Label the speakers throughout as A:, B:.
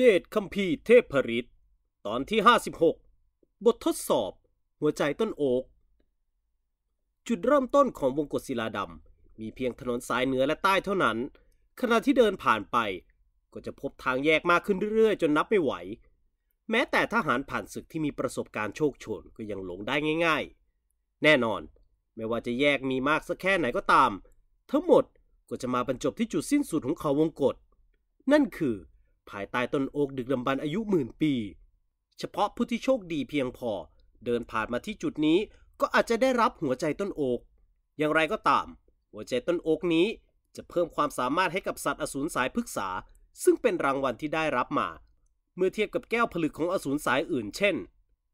A: เดชคัมภีร์เทพผลิตตอนที่ 56 บททดสอบ หัวใจต้นโอก จุดเริ่มต้นของวงกฏศิลาดำ มีเพียงถนนสายเหนือและใต้เท่านั้น ขณะที่เดินผ่านไป ก็จะพบทางแยกมากขึ้นเรื่อยๆ จนนับไม่ไหว แม้แต่ทหารผ่านศึกที่มีประสบการณ์โชคโชนก็ยังหลงได้ง่ายๆ แน่นอนไม่ว่าจะแยกมีมากสักแค่ไหนก็ตาม ทั้งหมดก็จะมาบรรจบที่จุดสิ้นสุดของเขาวงกฏนั่นคือภายใต้ต้นโอกดึกดำบรรอายุหมื่นปี เฉพาะผู้ที่โชคดีเพียงพอ เดินผ่านมาที่จุดนี้ก็อาจจะได้รับหัวใจต้นโอกอย่างไรก็ตาม หัวใจต้นโอกนี้จะเพิ่มความสามารถให้กับสัตว์อสูรสายพฤกษา ซึ่งเป็นรางวัลที่ได้รับมา เมื่อเทียบกับแก้วผลึกของอสูรสายอื่นเช่น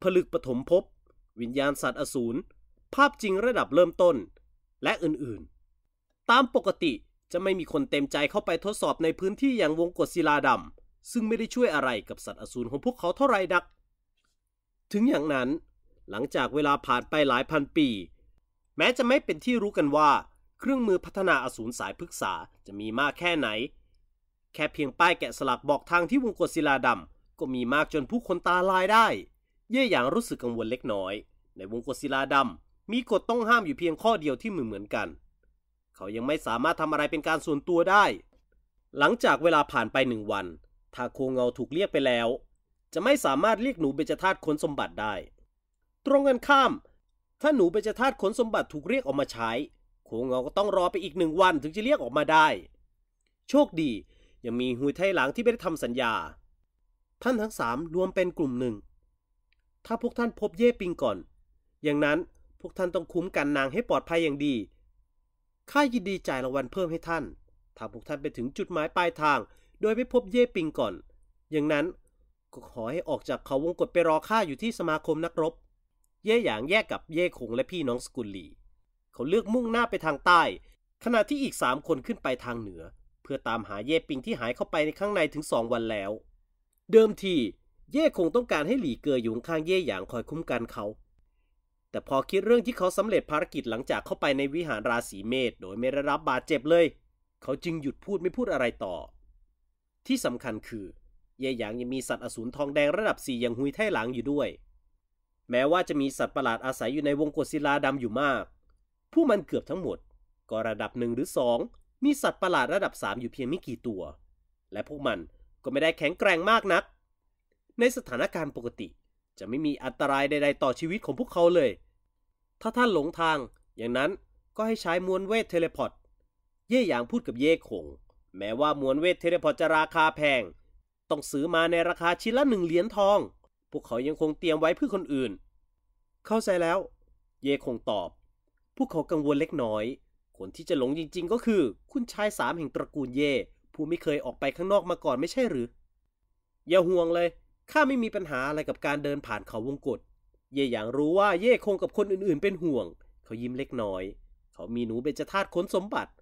A: ผลึกปฐมภพวิญญาณสัตว์อสูร ภาพจริงระดับเริ่มต้น และอื่นๆ ตามปกติจะไม่มีคนเต็มใจเข้าไปทดสอบในพื้นที่อย่างวงกฏศิลาดำซึ่งไม่ได้ช่วยอะไรกับสัตว์อสูรของพวกเขาเท่าไรดัก ถึงอย่างนั้น หลังจากเวลาผ่านไปหลายพันปี แม้จะไม่เป็นที่รู้กันว่า เครื่องมือพัฒนาอสูรสายพฤกษาจะมีมากแค่ไหน แค่เพียงป้ายแกะสลักบอกทางที่วงกฏศิลาดำ ก็มีมากจนผู้คนตาลายได้ เย่หยางรู้สึกกังวลเล็กน้อย ในวงกฏศิลาดำมีกฎต้องห้ามอยู่เพียงข้อเดียวที่เหมือนเหมือนกัน เขายังไม่สามารถทำอะไรเป็นการส่วนตัวได้ หลังจากเวลาผ่านไปหนึ่งวันถ้าโคงเงาถูกเรียกไปแล้ว จะไม่สามารถเรียกหนูเบญจธาตุขนสมบัติได้ ตรงกันข้าม ถ้าหนูเบญจธาตุขนสมบัติถูกเรียกออกมาใช้ โคงเงาก็ต้องรอไปอีกหนึ่งวันถึงจะเรียกออกมาได้ โชคดียังมีหุยไทหลังที่ไม่ได้ทำสัญญา ท่านทั้งสามรวมเป็นกลุ่มหนึ่ง ถ้าพวกท่านพบเย่ปิงก่อน อย่างนั้นพวกท่านต้องคุ้มกันนางให้ปลอดภัยอย่างดีข้ายินดีจ่ายรางวัลเพิ่มให้ท่าน ถ้าพวกท่านไปถึงจุดหมายปลายทางโดยไม่พบเย่ปิงก่อนอย่างนั้นก็ขอให้ออกจากเขาวงกฏไปรอข้าอยู่ที่สมาคมนักรบ เย่หยางแยกกับเย่คงและพี่น้องสกุลลีเขาเลือกมุ่งหน้าไปทางใต้ ขณะที่อีกสามคนขึ้นไปทางเหนือ เพื่อตามหาเย่ปิงที่หายเข้าไปในข้างในถึงสองวันแล้ว เดิมทีเย่คงต้องการให้หลีเกออยู่ข้างเย่หยางคอยคุ้มกันเขา แต่พอคิดเรื่องที่เขาสำเร็จภารกิจหลังจากเข้าไปในวิหารราศีเมษโดยไม่ได้รับบาดเจ็บเลย เขาจึงหยุดพูดไม่พูดอะไรต่อที่สำคัญคือเย่หยางยังมีสัตว์อสูรทองแดงระดับสี่อย่างหุยไทหลัง อยู่ด้วย แม้ว่าจะมีสัตว์ประหลาดอาศัยอยู่ในวงกฏศิลาดำอยู่มาก ผู้มันเกือบทั้งหมดก็ระดับหนึ่งหรือสองมีสัตว์ประหลาดระดับสามอยู่เพียงไม่กี่ตัว และพวกมันก็ไม่ได้แข็งแกร่งมากนัก ในสถานการณ์ปกติ จะไม่มีอันตรายใดๆต่อชีวิตของพวกเขาเลย ถ้าท่านหลงทางอย่างนั้นก็ให้ใช้มวลเวทเทเลพอร์ตเย่หยางพูดกับเย่คงแม้ว่ามวลเวทเทเลพอร์จะราคาแพง ต้องซื้อมาในราคาชิ้นละหนึ่งเหรียญทอง พวกเขายังคงเตรียมไว้เพื่อคนอื่น เข้าใจแล้ว เยคงตอบ พวกเขากังวลเล็กน้อย คนที่จะหลงจริง ๆ ก็คือ คุณชายสามแห่งตระกูลเย ผู้ไม่เคยออกไปข้างนอกมาก่อนไม่ใช่หรืออย่าห่วงเลย ข้าไม่มีปัญหาอะไรกับการเดินผ่านเขาวงกฏเย่อย่างรู้ว่าเย่คงกับคนอื่นๆ เป็นห่วง เขายิ้มเล็กน้อย เขามีหนูเบญจธาตุค้นสมบัติ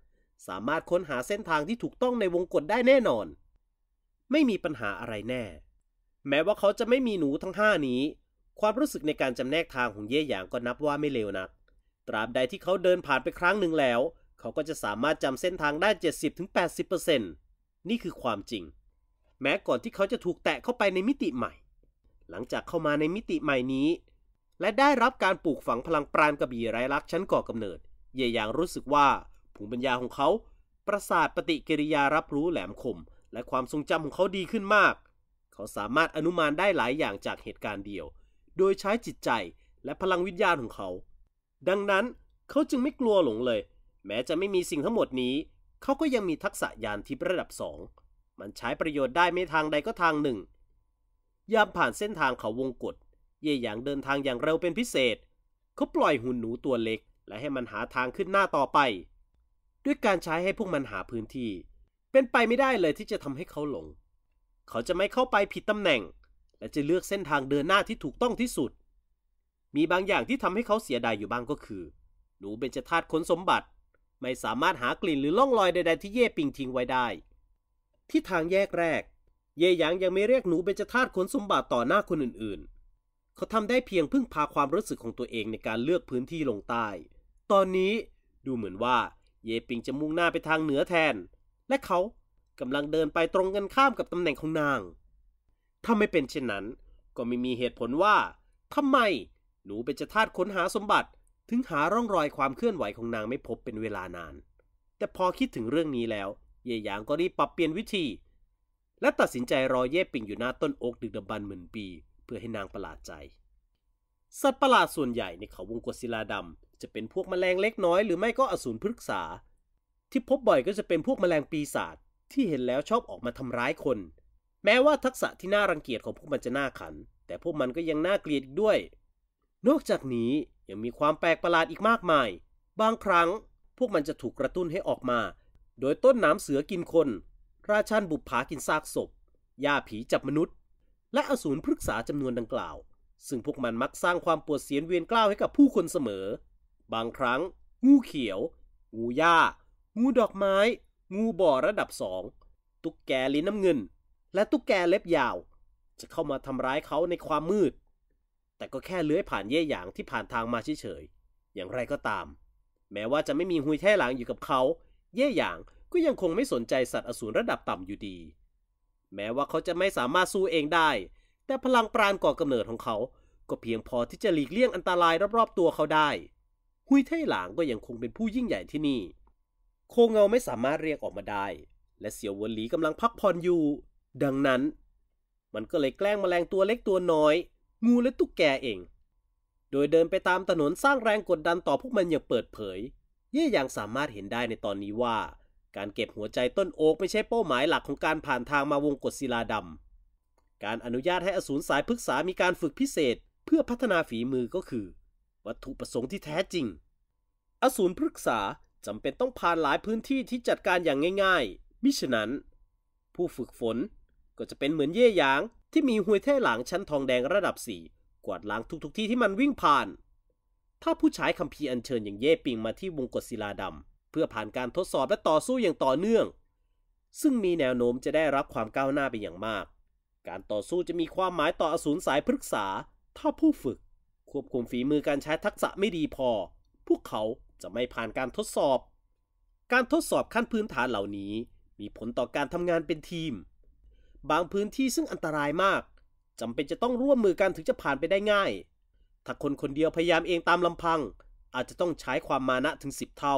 A: สามารถค้นหาเส้นทางที่ถูกต้องในวงกฏได้แน่นอน ไม่มีปัญหาอะไรแน่ แม้ว่าเขาจะไม่มีหนูทั้งห้านี้ ความรู้สึกในการจำแนกทางของเย่หยางก็นับว่าไม่เลวนัก ตราบใดที่เขาเดินผ่านไปครั้งหนึ่งแล้ว เขาก็จะสามารถจำเส้นทางได้ 70-80%นี่คือความจริง แม้ก่อนที่เขาจะถูกแตะเข้าไปในมิติใหม่ หลังจากเข้ามาในมิติใหม่นี้ และได้รับการปลูกฝังพลังปราณกระบี่ไร้ลักชั้นก่อกำเนิด เย่หยางรู้สึกว่าภูมิปัญญาของเขา ประสาทปฏิกิริยารับรู้แหลมคม และความทรงจำของเขาดีขึ้นมาก เขาสามารถอนุมานได้หลายอย่างจากเหตุการณ์เดียว โดยใช้จิตใจและพลังวิญญาณของเขา ดังนั้นเขาจึงไม่กลัวหลงเลย แม้จะไม่มีสิ่งทั้งหมดนี้ เขาก็ยังมีทักษะยานทิพย์ระดับสองมันใช้ประโยชน์ได้ไม่ทางใดก็ทางหนึ่งยามผ่านเส้นทางเขาวงกฏเย่หยางเดินทางอย่างเร็วเป็นพิเศษ เขาปล่อยหุ่นหนูตัวเล็ก และให้มันหาทางขึ้นหน้าต่อไปด้วยการใช้ให้พวกมันหาพื้นที่ เป็นไปไม่ได้เลยที่จะทำให้เขาหลง เขาจะไม่เข้าไปผิดตำแหน่ง และจะเลือกเส้นทางเดินหน้าที่ถูกต้องที่สุด มีบางอย่างที่ทำให้เขาเสียดายอยู่บ้างก็คือ หนูเบนจธาตุคนสมบัติ ไม่สามารถหากลิ่นหรือล่องรอยใดๆ ที่เย่ปิงทิ้งไว้ได้ ที่ทางแยกแรก เย่หยางยังไม่เรียกหนูเป็นจธาตุคนสมบัติต่อหน้าคนอื่นๆ เขาทำได้เพียงพึ่งพาความรู้สึกของตัวเองในการเลือกพื้นที่ลงใต้ ตอนนี้ดูเหมือนว่าเยปิงจะมุ่งหน้าไปทางเหนือแทน และเขากำลังเดินไปตรงกันข้ามกับตำแหน่งของนาง ถ้าไม่เป็นเช่นนั้น ก็ไม่มีเหตุผลว่าทำไมหนูเป็นจะทาตค้นหาสมบัติถึงหาร่องรอยความเคลื่อนไหวของนางไม่พบเป็นเวลานาน แต่พอคิดถึงเรื่องนี้แล้วเย่หยางก็รีบปรับเปลี่ยนวิธี และตัดสินใจรอเย่ปิงอยู่หน้าต้นโอกดึกดำบรรหมื่นปี เพื่อให้นางประหลาดใจ สัตว์ประหลาดส่วนใหญ่ในเขาวงกศิลาดำจะเป็นพวกมแมลงเล็กน้อยหรือไม่ก็อสูรพฤกษา ที่พบบ่อยก็จะเป็นพวกมแมลงปีศาจที่เห็นแล้วชอบออกมาทำร้ายคน แม้ว่าทักษะที่น่ารังเกียจของพวกมันจะน่าขัน แต่พวกมันก็ยังน่าเกลียดอีกด้วย นอกจากนี้ยังมีความแปลกประหลาดอีกมากมายบางครั้งพวกมันจะถูกกระตุ้นให้ออกมา โดยต้นน้ำเสือกินคน ราชันบุปผากินซากศพยาผีจับมนุษย์ และอสูรพฤกษาจำนวนดังกล่าว ซึ่งพวกมันมักสร้างความปวดเสียนเวียนกล้าวให้กับผู้คนเสมอบางครั้ง งูเขียว งูหญ้างูดอกไม้ งูบ่อระดับสอง ตุ๊กแกลิ้นน้ำเงิน และตุ๊กแกเล็บยาว จะเข้ามาทำร้ายเขาในความมืด แต่ก็แค่เลื้อยผ่านเย่หยางที่ผ่านทางมาเฉยๆ อย่างไรก็ตาม แม้ว่าจะไม่มีหุยแท่หลังอยู่กับเขา เย่หยางก็ยังคงไม่สนใจสัตว์อสูรระดับต่ำอยู่ดี แม้ว่าเขาจะไม่สามารถสู้เองได้ แต่พลังปราณก่อกำเนิดของเขา ก็เพียงพอที่จะหลีกเลี่ยงอันตรายรอบๆ ตัวเขาไดุ้ยเท่หลางก็ยังคงเป็นผู้ยิ่งใหญ่ที่นี่ โคเงาไม่สามารถเรียกออกมาได้ และเสี่ยววนหลีกำลังพักผ่อนอยู่ ดังนั้น มันก็เลยแกล้งมแมลงตัวเล็กตัวน้อย งูและตุ๊กแกเอง โดยเดินไปตามถนนสร้างแรงกดดันต่อพวกมันอย่างเปิดเผย เย่ยังสามารถเห็นได้ในตอนนี้ว่า การเก็บหัวใจต้นโอ๊กไม่ใช่เป้าหมายหลักของการผ่านทางมาวงกฏศิลาดำ การอนุญาตให้อสูรสายพฤกษามีการฝึกพิเศษเพื่อพัฒนาฝีมือก็คือวัตถุประสงค์ที่แท้จริง อสูรพฤกษาจำเป็นต้องผ่านหลายพื้นที่ที่จัดการอย่างง่ายๆ มิฉะนั้น ผู้ฝึกฝนก็จะเป็นเหมือนเย่หยาง ที่มีหวยแท่หลังชั้นทองแดงระดับสี่กวาดล้างทุกๆทที่ที่มันวิ่งผ่าน ถ้าผู้ใช้คัมภีร์อัญเชิญอย่างเย่ปิงมาที่วงกฏศิลาดำ เพื่อผ่านการทดสอบและต่อสู้อย่างต่อเนื่อง ซึ่งมีแนวโน้มจะได้รับความก้าวหน้าไปอย่างมาก การต่อสู้จะมีความหมายต่ออสูรสายพฤกษาถ้าผู้ฝึกควบคุมฝีมือการใช้ทักษะไม่ดีพอ พวกเขาจะไม่ผ่านการทดสอบ การทดสอบขั้นพื้นฐานเหล่านี้ มีผลต่อการทำงานเป็นทีม บางพื้นที่ซึ่งอันตรายมากจำเป็นจะต้องร่วมมือกันถึงจะผ่านไปได้ง่าย ถ้าคนคนเดียวพยายามเองตามลำพัง อาจจะต้องใช้ความมานะถึงสิบเท่า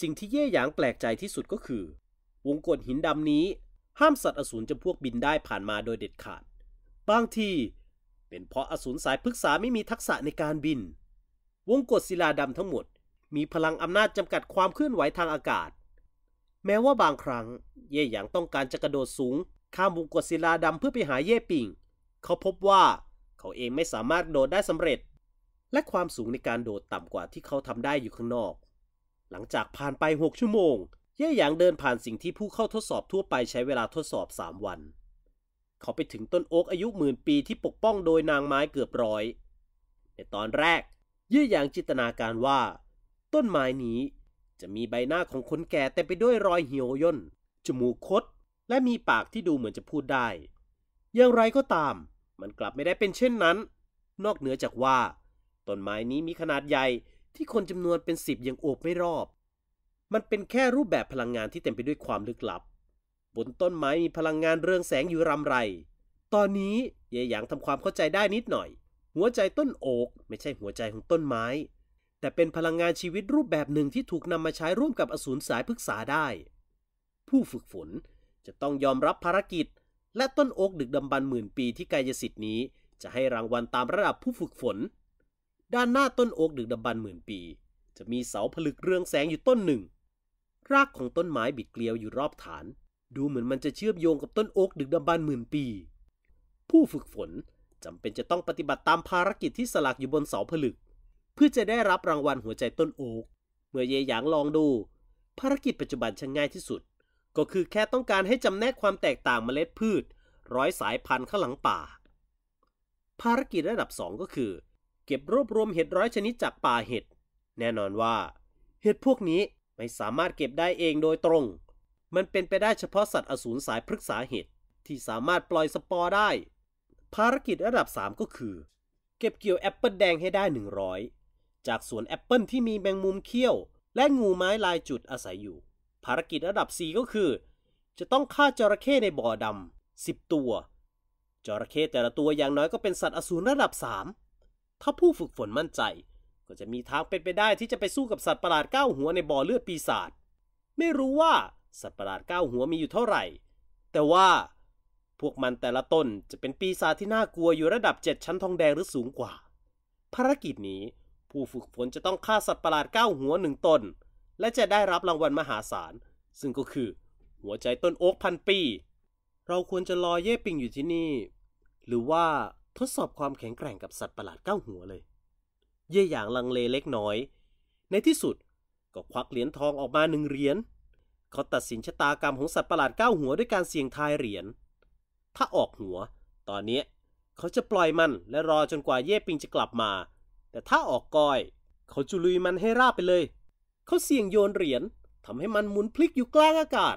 A: สิ่งที่เย่หยางแปลกใจที่สุดก็คือ วงกฏหินดำนี้ ห้ามสัตว์อสูรจะพวกบินได้ผ่านมาโดยเด็ดขาดบางทีเป็นเพราะอสูรสายพฤกษาไม่มีทักษะในการบิน วงกฏศิลาดำทั้งหมด มีพลังอำนาจจำกัดความเคลื่อนไหวทางอากาศ แม้ว่าบางครั้ง เย่หยางต้องการจะกระโดดสูง ข้ามวงกฏศิลาดำเพื่อไปหาเย่ปิง เขาพบว่าเขาเองไม่สามารถโดดได้สำเร็จ และความสูงในการโดดต่ำกว่าที่เขาทำได้อยู่ข้างนอก หลังจากผ่านไปหกชั่วโมง เย่หยางเดินผ่านสิ่งที่ผู้เข้าทดสอบทั่วไปใช้เวลาทดสอบสามวันเขาไปถึงต้นโอ๊กอายุหมื่นปีที่ปกป้องโดยนางไม้เกือบร้อย ในตอนแรกเยื่อยยางจินตนาการว่า ต้นไม้นี้จะมีใบหน้าของคนแก่เต็มไปด้วยรอยเหี่ยวย่นจมูกคดและมีปากที่ดูเหมือนจะพูดได้ อย่างไรก็ตาม มันกลับไม่ได้เป็นเช่นนั้น นอกเหนือจากว่า ต้นไม้นี้มีขนาดใหญ่ที่คนจำนวนเป็นสิบยังโอบไม่รอบ มันเป็นแค่รูปแบบพลังงานที่เต็มไปด้วยความลึกลับบนต้นไม้มีพลังงานเรืองแสงอยู่รำไร ตอนนี้เยหยางทำความเข้าใจได้นิดหน่อย หัวใจต้นโอกไม่ใช่หัวใจของต้นไม้ แต่เป็นพลังงานชีวิตรูปแบบหนึ่งที่ถูกนำมาใช้ร่วมกับอสูรสายพฤกษาได้ ผู้ฝึกฝนจะต้องยอมรับภารกิจ และต้นโอกดึกดำบรรหมื่นปีที่กายสิทธิ์นี้ จะให้รางวัลตามระดับผู้ฝึกฝน ด้านหน้าต้นโอกดึกดำบรรหมื่นปี จะมีเสาผลึกเรืองแสงอยู่ต้นหนึ่ง รากของต้นไม้บิดเกลียวอยู่รอบฐานดูเหมือนมันจะเชื่อมโยงกับต้นโอ๊กดึกดำบรรพ์หมื่นปี ผู้ฝึกฝนจำเป็นจะต้องปฏิบัติตามภารกิจที่สลักอยู่บนเสาผลึก เพื่อจะได้รับรางวัลหัวใจต้นโอ๊ก เมื่อเยหยางลองดู ภารกิจปัจจุบันช่างง่ายที่สุด ก็คือแค่ต้องการให้จำแนกความแตกต่างเมล็ดพืชร้อยสายพันธุ์ข้างหลังป่า ภารกิจระดับ 2 ก็คือ เก็บรวบรวมเห็ดร้อยชนิดจากป่าเห็ดแน่นอนว่า เห็ดพวกนี้ไม่สามารถเก็บได้เองโดยตรงมันเป็นไปได้เฉพาะสัตว์อสูรสายพฤกษาเห็ดที่สามารถปล่อยสปอร์ได้ ภารกิจระดับ 3 ก็คือ เก็บเกี่ยวแอปเปิลแดงให้ได้ 100 จากสวนแอปเปิลที่มีแมงมุมเขี้ยว และงูไม้ลายจุดอาศัยอยู่ ภารกิจระดับ 4 ก็คือ จะต้องฆ่าจระเข้ในบ่อดำ 10 ตัว จระเข้แต่ละตัวอย่างน้อยก็เป็นสัตว์อสูรระดับ3ถ้าผู้ฝึกฝนมั่นใจ ก็จะมีทางเป็นไปได้ที่จะไปสู้กับสัตว์ประหลาด9ก้าหัวในบ่อเลือดปีศาจไม่รู้ว่าสัตว์ประหลาดเก้าหัวมีอยู่เท่าไหร่ แต่ว่าพวกมันแต่ละต้นจะเป็นปีศาจที่น่ากลัวอยู่ระดับเจ็ดชั้นทองแดงหรือสูงกว่า ภารกิจนี้ ผู้ฝึกฝนจะต้องฆ่าสัตว์ประหลาดเก้าหัวหนึ่งตนและจะได้รับรางวัลมหาศาล ซึ่งก็คือ หัวใจต้นโอ๊กพันปี เราควรจะรอเย่ปิงอยู่ที่นี่ หรือว่าทดสอบความแข็งแกร่งกับสัตว์ประหลาดเก้าหัวเลย เย่หยางลังเลเล็กน้อย ในที่สุดก็ควักเหรียญทองออกมาหนึ่งเหรียญเขาตัดสินชะตากรรมของสัตว์ประหลาดเก้าหัวด้วยการเสี่ยงทายเหรียญ ถ้าออกหัว ตอนนี้เขาจะปล่อยมันและรอจนกว่าเย่ปิงจะกลับมา แต่ถ้าออกก้อย เขาจุลุยมันให้ราบไปเลย เขาเสี่ยงโยนเหรียญทำให้มันหมุนพลิกอยู่กลางอากาศ